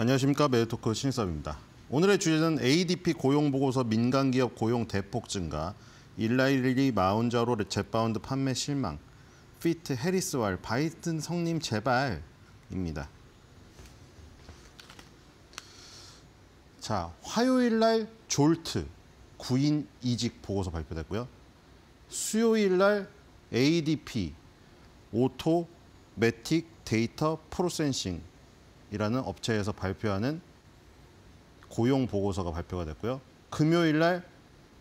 안녕하십니까 매일토크 신입섭입니다. 오늘의 주제는 ADP 고용보고서 민간기업 고용 대폭 증가, 일라일리 마운자로 j e 바운드 판매 실망, 피트 해리스왈 바이든 성님 제발입니다. 자 화요일 날 졸트 구인 이직 보고서 발표됐고요. 수요일 날 ADP 오토 매틱 데이터 프로센싱 이라는 업체에서 발표하는 고용 보고서가 발표가 됐고요. 금요일 날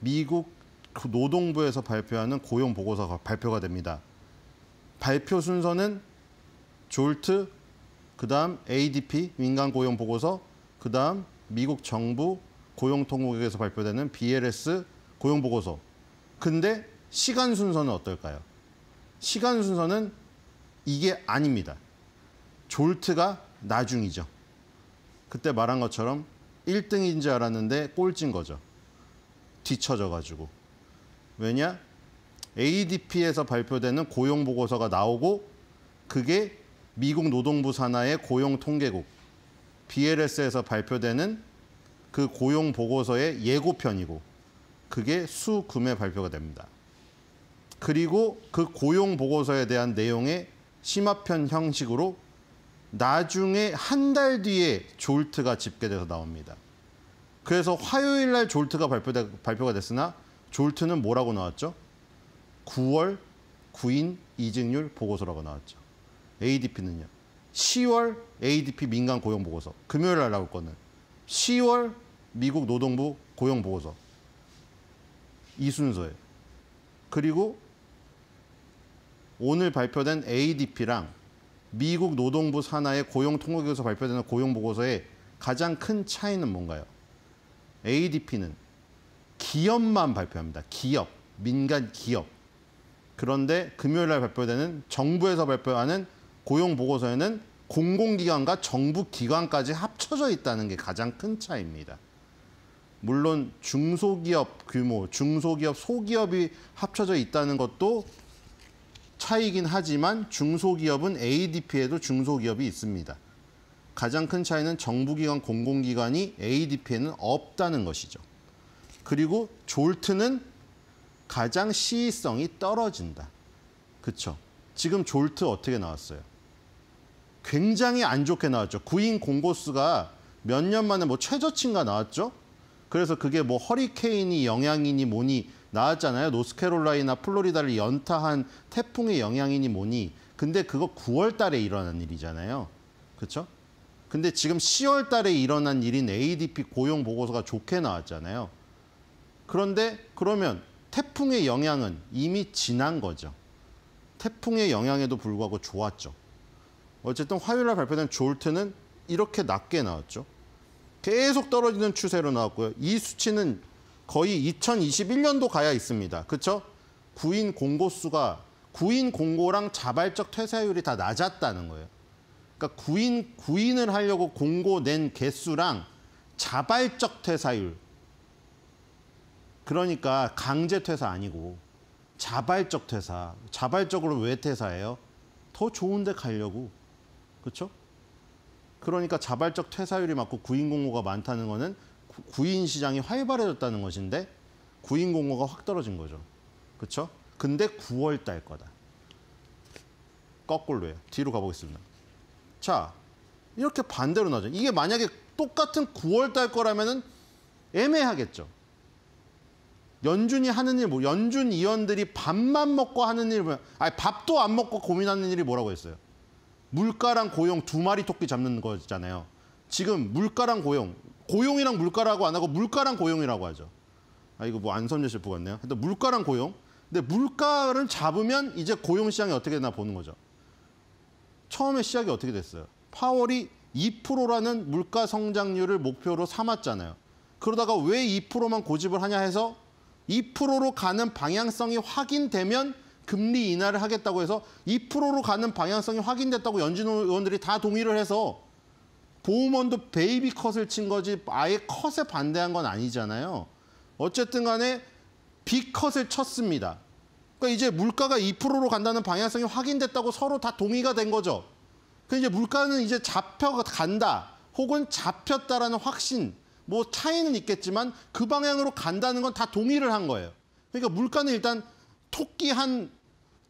미국 그 노동부에서 발표하는 고용 보고서가 발표가 됩니다. 발표 순서는 졸트, 그다음 ADP 민간 고용 보고서, 그다음 미국 정부 고용 통국에서 발표되는 BLS 고용 보고서. 근데 시간 순서는 어떨까요? 시간 순서는 이게 아닙니다. 졸트가 나중이죠. 그때 말한 것처럼 1등인 줄 알았는데 꼴찌인 거죠. 뒤쳐져가지고. 왜냐? ADP에서 발표되는 고용 보고서가 나오고 그게 미국 노동부 산하의 고용 통계국 BLS에서 발표되는 그 고용 보고서의 예고편이고 그게 수 금에 발표가 됩니다. 그리고 그 고용 보고서에 대한 내용의 심화편 형식으로 나중에 한 달 뒤에 졸트가 집계돼서 나옵니다. 그래서 화요일 날 졸트가 발표되, 발표가 됐으나 졸트는 뭐라고 나왔죠? 9월 9인 이직률 보고서라고 나왔죠. ADP는요. 10월 ADP 민간 고용 보고서. 금요일 날 나올 거는 10월 미국 노동부 고용 보고서. 이 순서에. 그리고 오늘 발표된 ADP랑 미국 노동부 산하의 고용 통계에서 발표되는 고용 보고서의 가장 큰 차이는 뭔가요? ADP는 기업만 발표합니다. 기업, 민간 기업. 그런데 금요일 날 발표되는 정부에서 발표하는 고용 보고서에는 공공기관과 정부 기관까지 합쳐져 있다는 게 가장 큰 차이입니다. 물론 중소기업 규모, 중소기업 소기업이 합쳐져 있다는 것도 차이긴 하지만 중소기업은 ADP에도 중소기업이 있습니다. 가장 큰 차이는 정부기관, 공공기관이 ADP에는 없다는 것이죠. 그리고 졸트는 가장 시의성이 떨어진다. 그렇죠? 지금 졸트 어떻게 나왔어요? 굉장히 안 좋게 나왔죠. 구인 공고수가 몇 년 만에 뭐 최저치인가 나왔죠? 그래서 그게 뭐 허리케인이 영향이니 뭐니 나왔잖아요. 노스캐롤라이나 플로리다를 연타한 태풍의 영향이니 뭐니. 근데 그거 9월 달에 일어난 일이잖아요. 그렇죠? 근데 지금 10월 달에 일어난 일인 ADP 고용 보고서가 좋게 나왔잖아요. 그런데 그러면 태풍의 영향은 이미 지난 거죠. 태풍의 영향에도 불구하고 좋았죠. 어쨌든 화요일 날 발표된 졸트는 이렇게 낮게 나왔죠. 계속 떨어지는 추세로 나왔고요. 이 수치는 거의 2021년도 가야 있습니다. 그렇죠? 구인 공고수가 구인 공고랑 자발적 퇴사율이 다 낮았다는 거예요. 그러니까 구인 구인을 하려고 공고 낸 개수랑 자발적 퇴사율 그러니까 강제 퇴사 아니고 자발적 퇴사. 자발적으로 왜 퇴사해요? 더 좋은 데 가려고. 그렇죠? 그러니까 자발적 퇴사율이 맞고 구인 공고가 많다는 거는 구인 시장이 활발해졌다는 것인데 구인 공고가 확 떨어진 거죠. 그렇죠? 근데 9월 달 거다. 거꾸로예요. 뒤로 가보겠습니다. 자, 이렇게 반대로 나죠. 이게 만약에 똑같은 9월 달 거라면은 애매하겠죠. 연준이 하는 일, 뭐 연준 위원들이 밥만 먹고 하는 일, 아니 밥도 안 먹고 고민하는 일이 뭐라고 했어요? 물가랑 고용 두 마리 토끼 잡는 거잖아요. 지금 물가랑 고용 고용이랑 물가라고 안 하고 물가랑 고용이라고 하죠. 아 이거 뭐 안선재 셰프 같네요. 하여튼 물가랑 고용. 근데 물가를 잡으면 이제 고용 시장이 어떻게 되나 보는 거죠. 처음에 시작이 어떻게 됐어요? 파월이 2%라는 물가 성장률을 목표로 삼았잖아요. 그러다가 왜 2%만 고집을 하냐 해서 2%로 가는 방향성이 확인되면 금리 인하를 하겠다고 해서 2%로 가는 방향성이 확인됐다고 연준 의원들이 다 동의를 해서 보험원도 베이비 컷을 친 거지 아예 컷에 반대한 건 아니잖아요. 어쨌든 간에 비컷을 쳤습니다. 그러니까 이제 물가가 2%로 간다는 방향성이 확인됐다고 서로 다 동의가 된 거죠. 그 이제 물가는 이제 잡혀간다 혹은 잡혔다라는 확신 뭐 차이는 있겠지만 그 방향으로 간다는 건 다 동의를 한 거예요. 그러니까 물가는 일단 토끼 한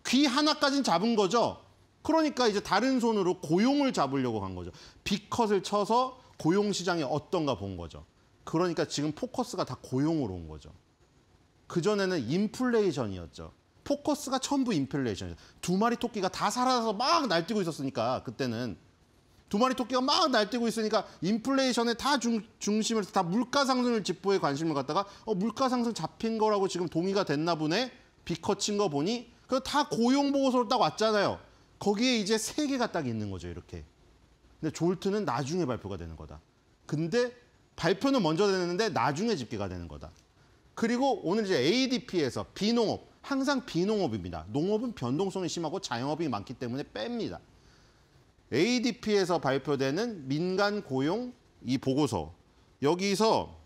귀 하나까진 잡은 거죠. 그러니까 이제 다른 손으로 고용을 잡으려고 간 거죠. 비컷을 쳐서 고용 시장이 어떤가 본 거죠. 그러니까 지금 포커스가 다 고용으로 온 거죠. 그전에는 인플레이션이었죠. 포커스가 전부 인플레이션이죠. 었두 마리 토끼가 다 살아서 막 날뛰고 있었으니까 그때는 두 마리 토끼가 막 날뛰고 있으니까 인플레이션에 다 중, 중심을 다 물가 상승을 집보에 관심을 갖다가 어, 물가 상승 잡힌 거라고 지금 동의가 됐나 보네 비커친 거 보니 그 다 고용 보고서를딱 왔잖아요. 거기에 이제 세 개가 딱 있는 거죠, 이렇게. 근데 졸트는 나중에 발표가 되는 거다. 근데 발표는 먼저 되는데 나중에 집계가 되는 거다. 그리고 오늘 이제 ADP에서 비농업, 항상 비농업입니다. 농업은 변동성이 심하고 자영업이 많기 때문에 뺍니다. ADP에서 발표되는 민간 고용 이 보고서. 여기서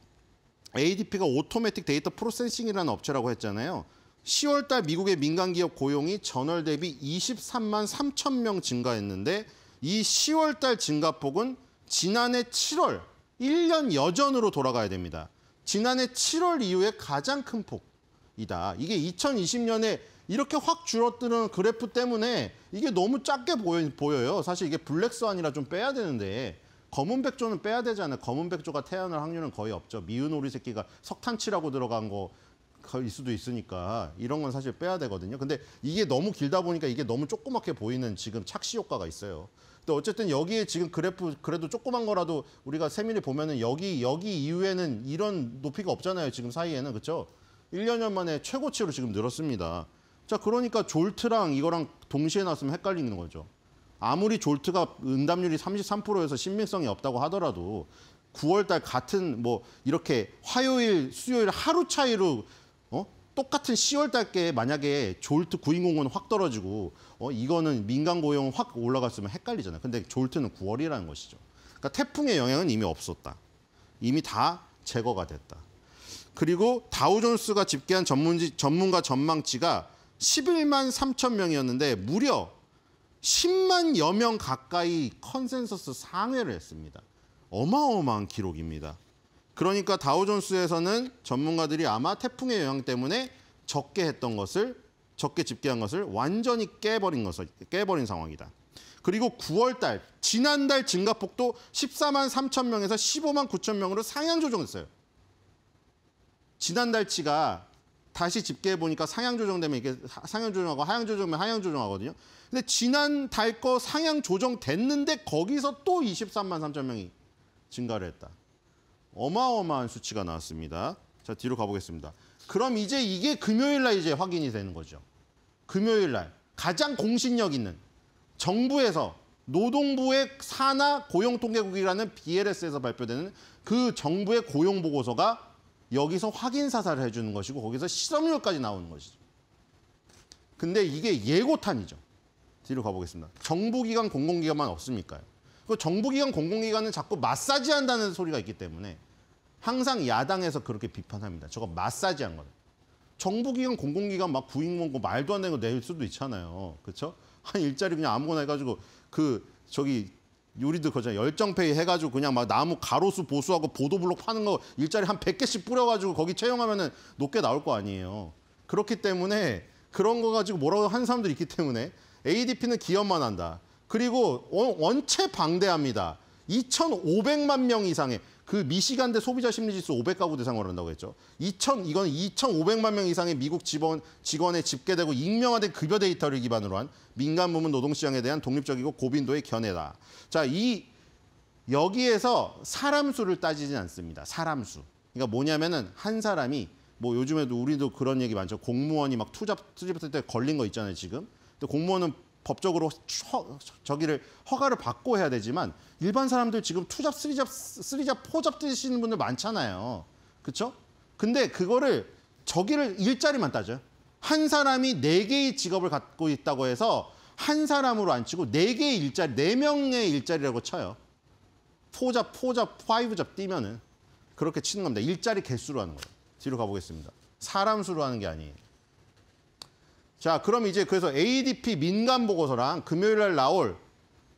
ADP가 오토매틱 데이터 프로세싱이라는 업체라고 했잖아요. 10월달 미국의 민간 기업 고용이 전월 대비 23만 3천 명 증가했는데 이 10월달 증가폭은 지난해 7월 1년 여전으로 돌아가야 됩니다. 지난해 7월 이후에 가장 큰 폭이다. 이게 2020년에 이렇게 확 줄어드는 그래프 때문에 이게 너무 작게 보여요. 보여 사실 이게 블랙스완이라 좀 빼야 되는데 검은 백조는 빼야 되잖아요. 검은 백조가 태어날 확률은 거의 없죠. 미운 오리 새끼가 석탄치라고 들어간 거일 수도 있으니까 이런 건 사실 빼야 되거든요. 근데 이게 너무 길다 보니까 이게 너무 조그맣게 보이는 지금 착시 효과가 있어요. 또 어쨌든 여기에 지금 그래프 그래도 조그만 거라도 우리가 세밀히 보면은 여기 여기 이후에는 이런 높이가 없잖아요. 지금 사이에는 그렇죠? 1년여 만에 최고치로 지금 늘었습니다. 자, 그러니까 졸트랑 이거랑 동시에 나왔으면 헷갈리는 거죠. 아무리 졸트가 응답률이 33%에서 신빙성이 없다고 하더라도 9월 달 같은 뭐 이렇게 화요일, 수요일 하루 차이로 똑같은 10월달께 만약에 졸트 구인공은확 떨어지고 어, 이거는 민간 고용 은확 올라갔으면 헷갈리잖아요. 근데 졸트는 9월이라는 것이죠. 그러니까 태풍의 영향은 이미 없었다. 이미 다 제거가 됐다. 그리고 다우존스가 집계한 전문지, 전문가 전망치가 11만 3천 명이었는데 무려 10만여 명 가까이 컨센서스 상회를 했습니다. 어마어마한 기록입니다. 그러니까 다우존스에서는 전문가들이 아마 태풍의 영향 때문에 적게 했던 것을 적게 집계한 것을 완전히 깨버린 것을 깨버린 상황이다. 그리고 9월 달 지난달 증가폭도 14만 3천 명에서 15만 9천 명으로 상향 조정했어요. 지난달치가 다시 집계해 보니까 상향 조정되면 이게 상향 조정하고 하향 조정하면 하향 조정하거든요. 근데 지난달 거 상향 조정됐는데 거기서 또 23만 3천 명이 증가를 했다. 어마어마한 수치가 나왔습니다. 자, 뒤로 가보겠습니다. 그럼 이제 이게 금요일 날 이제 확인이 되는 거죠. 금요일 날 가장 공신력 있는 정부에서 노동부의 산하 고용통계국이라는 BLS에서 발표되는 그 정부의 고용보고서가 여기서 확인 사사를 해주는 것이고 거기서 실업률까지 나오는 것이죠. 근데 이게 예고탄이죠. 뒤로 가보겠습니다. 정부기관 공공기관만 없습니까요 그 정부기관 공공기관은 자꾸 마사지한다는 소리가 있기 때문에 항상 야당에서 그렇게 비판합니다. 저거 마사지한 거다. 정부기관 공공기관 막구인공고 말도 안 되는 거 낼 수도 있잖아요. 그렇죠? 한 일자리 그냥 아무거나 해가지고 그 저기 요리도거잖아 열정페이 해가지고 그냥 막 나무 가로수 보수하고 보도블록 파는 거 일자리 한 100개씩 뿌려가지고 거기 채용하면은 높게 나올 거 아니에요. 그렇기 때문에 그런 거 가지고 뭐라고 하는 사람들이 있기 때문에 ADP는 기업만 한다. 그리고 원체 방대합니다. 2,500만 명 이상의 그 미시간대 소비자 심리지수 500가구 대상으로 한다고 했죠. 2,000 이건 2,500만 명 이상의 미국 직원 직원에 집계되고 익명화된 급여 데이터를 기반으로 한 민간 부문 노동 시장에 대한 독립적이고 고빈도의 견해다. 자, 이 여기에서 사람 수를 따지진 않습니다. 사람 수. 그러니까 뭐냐면은 한 사람이 뭐 요즘에도 우리도 그런 얘기 많죠. 공무원이 막 투잡 투잡했을때 걸린 거 있잖아요, 지금. 근데 공무원은 법적으로 허, 저기를 허가를 받고 해야 되지만 일반 사람들 지금 투잡, 쓰리잡, 쓰리잡, 포잡 뛰시는 분들 많잖아요. 그렇죠? 근데 그거를 저기를 일자리만 따져한 사람이 네개의 직업을 갖고 있다고 해서 한 사람으로 안 치고 네개의 일자리, 네명의 일자리라고 쳐요. 포잡, 포잡, 파이브잡 뛰면은 그렇게 치는 겁니다. 일자리 개수로 하는 거예요. 뒤로 가보겠습니다. 사람 수로 하는 게 아니에요. 자, 그럼 이제 그래서 ADP 민간 보고서랑 금요일 날 나올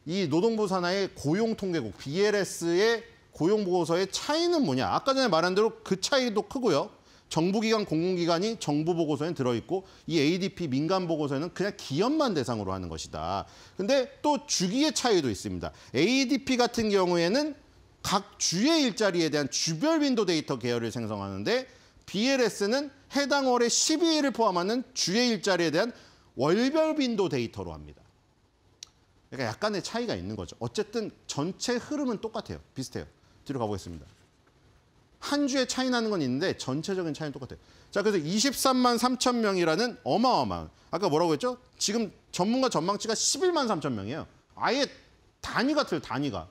이 노동부 산하의 고용 통계국 BLS의 고용 보고서의 차이는 뭐냐? 아까 전에 말한 대로 그 차이도 크고요. 정부기관, 공공기관이 정부 보고서에 들어있고 이 ADP 민간 보고서에는 그냥 기업만 대상으로 하는 것이다. 근데 또 주기의 차이도 있습니다. ADP 같은 경우에는 각 주의 일자리에 대한 주별 윈도 데이터 계열을 생성하는데 BLS는 해당 월의 12일을 포함하는 주의 일자리에 대한 월별 빈도 데이터로 합니다. 그러니까 약간의 차이가 있는 거죠. 어쨌든 전체 흐름은 똑같아요. 비슷해요. 뒤로 가보겠습니다. 한 주에 차이 나는 건 있는데 전체적인 차이는 똑같아요. 자, 그래서 23만 3천 명이라는 어마어마한 아까 뭐라고 했죠? 지금 전문가 전망치가 11만 3천 명이에요. 아예 단위가 틀 단위가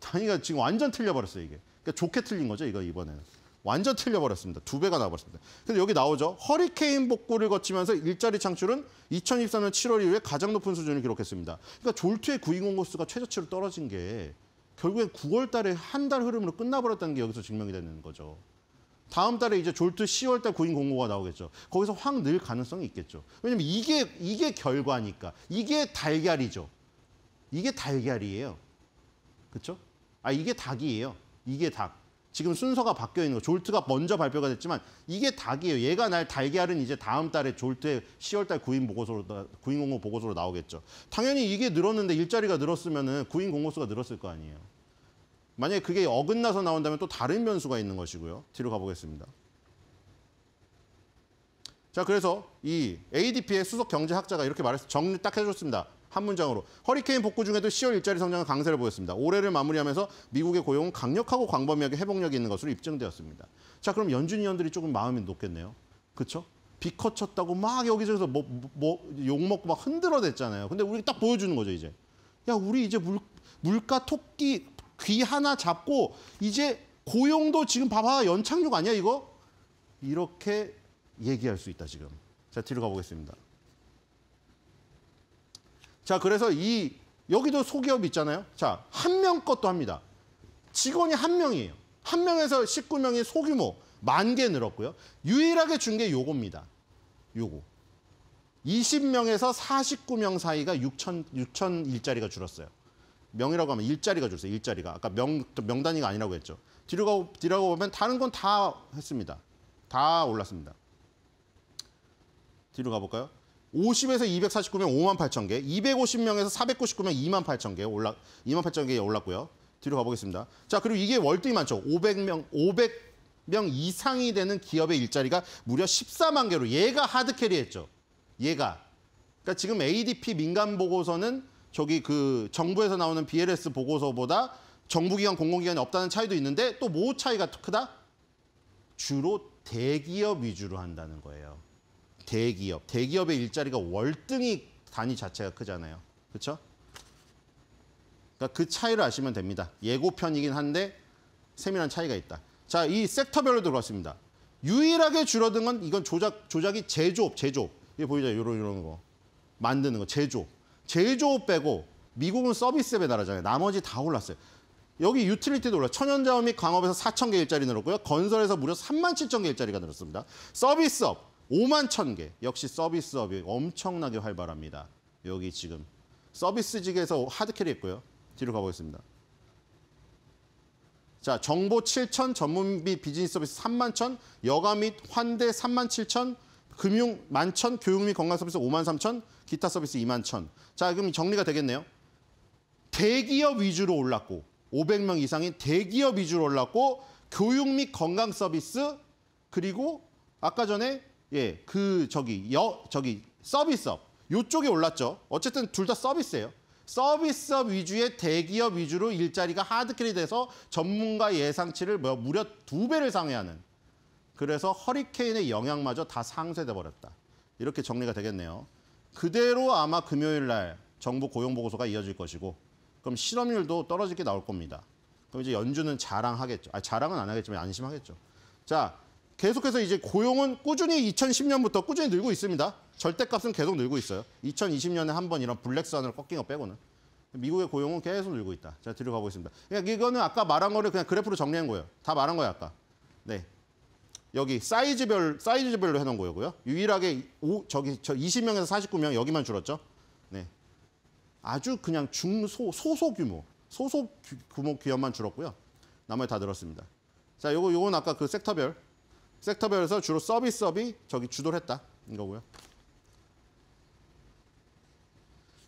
단위가 지금 완전 틀려버렸어요 이게. 그러니까 좋게 틀린 거죠 이거 이번에는. 완전 틀려버렸습니다. 두 배가 나와버렸습니다. 근데 여기 나오죠. 허리케인 복구를 거치면서 일자리 창출은 2 0 1 3년 7월 이후에 가장 높은 수준을 기록했습니다. 그러니까 졸트의 구인 공고수가 최저치로 떨어진 게 결국엔 9월 달에 한 달 흐름으로 끝나버렸다는 게 여기서 증명이 되는 거죠. 다음 달에 이제 졸트 10월 달 구인 공고가 나오겠죠. 거기서 확 늘 가능성이 있겠죠. 왜냐면 이게 이게 결과니까. 이게 달걀이죠. 이게 달걀이에요. 그렇죠? 아 이게 닭이에요. 이게 닭. 지금 순서가 바뀌어 있는 거. 졸트가 먼저 발표가 됐지만 이게 닭이에요. 얘가 날 달걀은 이제 다음 달에 졸트의 10월달 구인 보고서로 구인 공고 보고서로 나오겠죠. 당연히 이게 늘었는데 일자리가 늘었으면은 구인 공고수가 늘었을 거 아니에요. 만약에 그게 어긋나서 나온다면 또 다른 변수가 있는 것이고요. 뒤로 가보겠습니다. 자, 그래서 이 ADP의 수석 경제학자가 이렇게 말해서 정리 딱 해줬습니다. 한 문장으로 허리케인 복구 중에도 10월 일자리 성장은 강세를 보였습니다. 올해를 마무리하면서 미국의 고용은 강력하고 광범위하게 회복력이 있는 것으로 입증되었습니다. 자 그럼 연준 위원들이 조금 마음이 높겠네요. 그렇죠? 비커 쳤다고 막 여기저기서 뭐, 뭐, 뭐 욕먹고 막 흔들어댔잖아요. 근데 우리 딱 보여주는 거죠, 이제. 야, 우리 이제 물, 물가 토끼 귀 하나 잡고 이제 고용도 지금 봐봐, 연착륙 아니야, 이거? 이렇게 얘기할 수 있다, 지금. 자, 뒤로 가보겠습니다. 자, 그래서 이 여기도 소기업 있잖아요. 자, 한 명 것도 합니다. 직원이 한 명이에요. 한 명에서 19명이 소규모 만 개 늘었고요. 유일하게 준 게 요겁니다. 요거. 20명에서 49명 사이가 6천 6천 일자리가 줄었어요. 명이라고 하면 일자리가 줄었어요. 일자리가. 아까 명 명단위가 아니라고 했죠. 뒤로 가고 뒤로 가 보면 다른 건 다 했습니다. 다 올랐습니다. 뒤로 가 볼까요? 50에서 249명 5만 8천 개, 250명에서 499명 2만 8천 개 올라 2만 8천 개 올랐고요. 뒤로 가보겠습니다. 자 그리고 이게 월등히 많죠. 500명 500명 이상이 되는 기업의 일자리가 무려 14만 개로 얘가 하드 캐리했죠. 얘가 그러니까 지금 ADP 민간 보고서는 저기 그 정부에서 나오는 BLS 보고서보다 정부기관 공공기관이 없다는 차이도 있는데 또 뭐 차이가 크다? 주로 대기업 위주로 한다는 거예요. 대기업. 대기업의 일자리가 월등히 단위 자체가 크잖아요. 그렇죠? 그 차이를 아시면 됩니다. 예고편이긴 한데 세밀한 차이가 있다. 자, 이 섹터별로 들어갔습니다. 유일하게 줄어든 건 이건 조작 조작이 제조업, 제조업. 이게 보이죠? 요런 요런 거. 만드는 거, 제조 제조업 빼고 미국은 서비스업에 달하잖아요 나머지 다 올랐어요. 여기 유틸리티도 올라 천연자원 및 광업에서 4천 개 일자리 늘었고요. 건설에서 무려 3만 7천 개 일자리가 늘었습니다. 서비스업 5만 천 개. 역시 서비스업이 엄청나게 활발합니다. 여기 지금 서비스직에서 하드캐리 했고요. 뒤로 가보겠습니다. 자, 정보 7천, 전문비 비즈니스 서비스 3만 천, 여가 및 환대 3만 7천, 금융 1만 천, 교육 및 건강 서비스 5만 3천, 기타 서비스 2만 천. 자, 그럼 정리가 되겠네요. 대기업 위주로 올랐고 500명 이상인 대기업 위주로 올랐고 교육 및 건강 서비스 그리고 아까 전에 예, 그 저기 여 저기 서비스업 요쪽에 올랐죠. 어쨌든 둘 다 서비스예요. 서비스업 위주의 대기업 위주로 일자리가 하드캐리 돼서 전문가 예상치를 뭐 무려 두 배를 상회하는 그래서 허리케인의 영향마저 다 상쇄돼 버렸다. 이렇게 정리가 되겠네요. 그대로 아마 금요일 날 정부 고용 보고서가 이어질 것이고 그럼 실업률도 떨어질게 나올 겁니다. 그럼 이제 연준은 자랑하겠죠. 아, 자랑은 안 하겠지만 안심하겠죠. 자, 계속해서 이제 고용은 꾸준히 2010년부터 꾸준히 늘고 있습니다. 절대값은 계속 늘고 있어요. 2020년에 한 번 이런 블랙스완으로 꺾인 거 빼고는. 미국의 고용은 계속 늘고 있다. 제가 들어가 보겠습니다. 그러 그러니까 이거는 아까 말한 거를 그냥 그래프로 정리한 거예요. 다 말한 거예요, 아까. 네. 여기 사이즈별, 사이즈별로 해놓은 거고요. 유일하게 오, 저기 저 20명에서 49명 여기만 줄었죠. 네. 아주 그냥 중소, 소소규모, 소소규모 기업만 줄었고요. 나머지 다 늘었습니다. 자, 요거, 요건 아까 그 섹터별 섹터별에서 주로 서비스업이 저기 주도를 했다. 이거고요.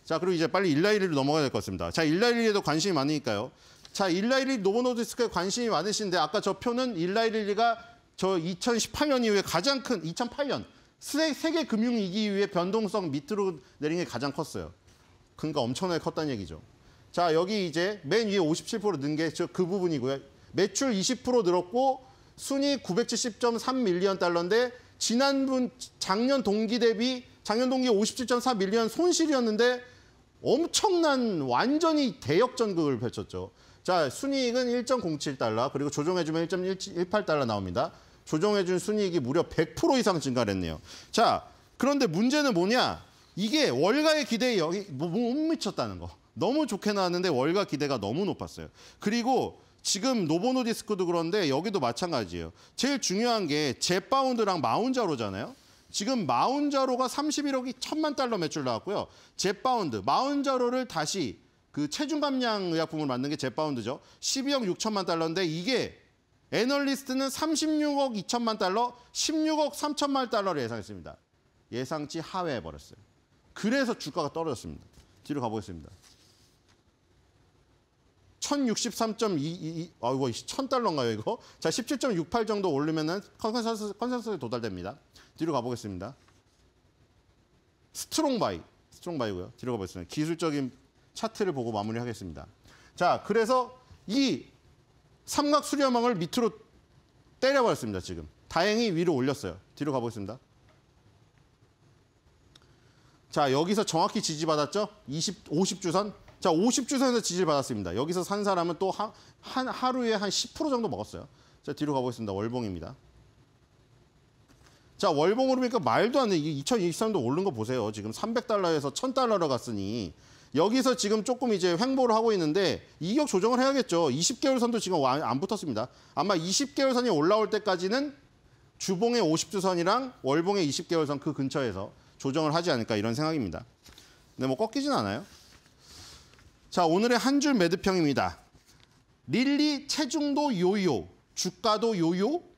자, 그리고 이제 빨리 일라이리로 넘어가야 될 것 같습니다. 자, 일라이리에도 관심이 많으니까요. 자, 일라이리 노보노디스크에 관심이 많으신데 아까 저 표는 일라이리가저 2018년 이후에 가장 큰 2008년 세계 금융위기 이후에 변동성 밑으로 내린 게 가장 컸어요. 그러니까 엄청나게 컸다는 얘기죠. 자, 여기 이제 맨 위에 57%는게그 부분이고요. 매출 20% 늘었고 순이 970.3밀리언 달러인데 지난분 작년 동기 대비 작년 동기 57.4밀리언 손실이었는데 엄청난 완전히 대역전극을 펼쳤죠. 자, 순이익은 1.07달러, 그리고 조정해주면 1.18달러 나옵니다. 조정해준 순이익이 무려 100% 이상 증가를 했네요. 자, 그런데 문제는 뭐냐? 이게 월가의 기대에 여기 뭐, 못 미쳤다는 거. 너무 좋게 나왔는데 월가 기대가 너무 높았어요. 그리고 지금 노보노디스크도 그런데 여기도 마찬가지예요. 제일 중요한 게 제파운드랑 마운자로잖아요. 지금 마운자로가 31억이 천만 달러 매출 나왔고요. 제파운드, 마운자로를 다시 그 체중 감량 의약품을 만든 게 제파운드죠. 12억 6천만 달러인데 이게 애널리스트는 36억 2천만 달러, 16억 3천만 달러를 예상했습니다. 예상치 하회해버렸어요. 그래서 주가가 떨어졌습니다. 뒤로 가보겠습니다. 1063.22, 아이고, 1000달러인가요, 이거? 자, 17.68 정도 올리면은 컨센서스, 컨센서스에 도달됩니다. 뒤로 가보겠습니다. 스트롱 바이. 스트롱 바이고요. 뒤로 가보겠습니다. 기술적인 차트를 보고 마무리하겠습니다. 자, 그래서 이 삼각 수렴망을 밑으로 때려버렸습니다, 지금. 다행히 위로 올렸어요. 뒤로 가보겠습니다. 자, 여기서 정확히 지지받았죠? 20, 50주선 자, 50주선에서 지지를 받았습니다. 여기서 산 사람은 또 한, 한 하루에 한 10% 정도 먹었어요. 자, 뒤로 가보겠습니다. 월봉입니다. 자, 월봉으로 보니까 말도 안 돼. 이게 2023도 오른 거 보세요. 지금 300달러에서 1000달러로 갔으니 여기서 지금 조금 이제 횡보를 하고 있는데 이격 조정을 해야겠죠. 20개월 선도 지금 안 붙었습니다. 아마 20개월 선이 올라올 때까지는 주봉의 50주선이랑 월봉의 20개월 선 그 근처에서 조정을 하지 않을까 이런 생각입니다. 근데 뭐 꺾이진 않아요. 자, 오늘의 한 줄 매듭형입니다. 릴리 체중도 요요, 주가도 요요,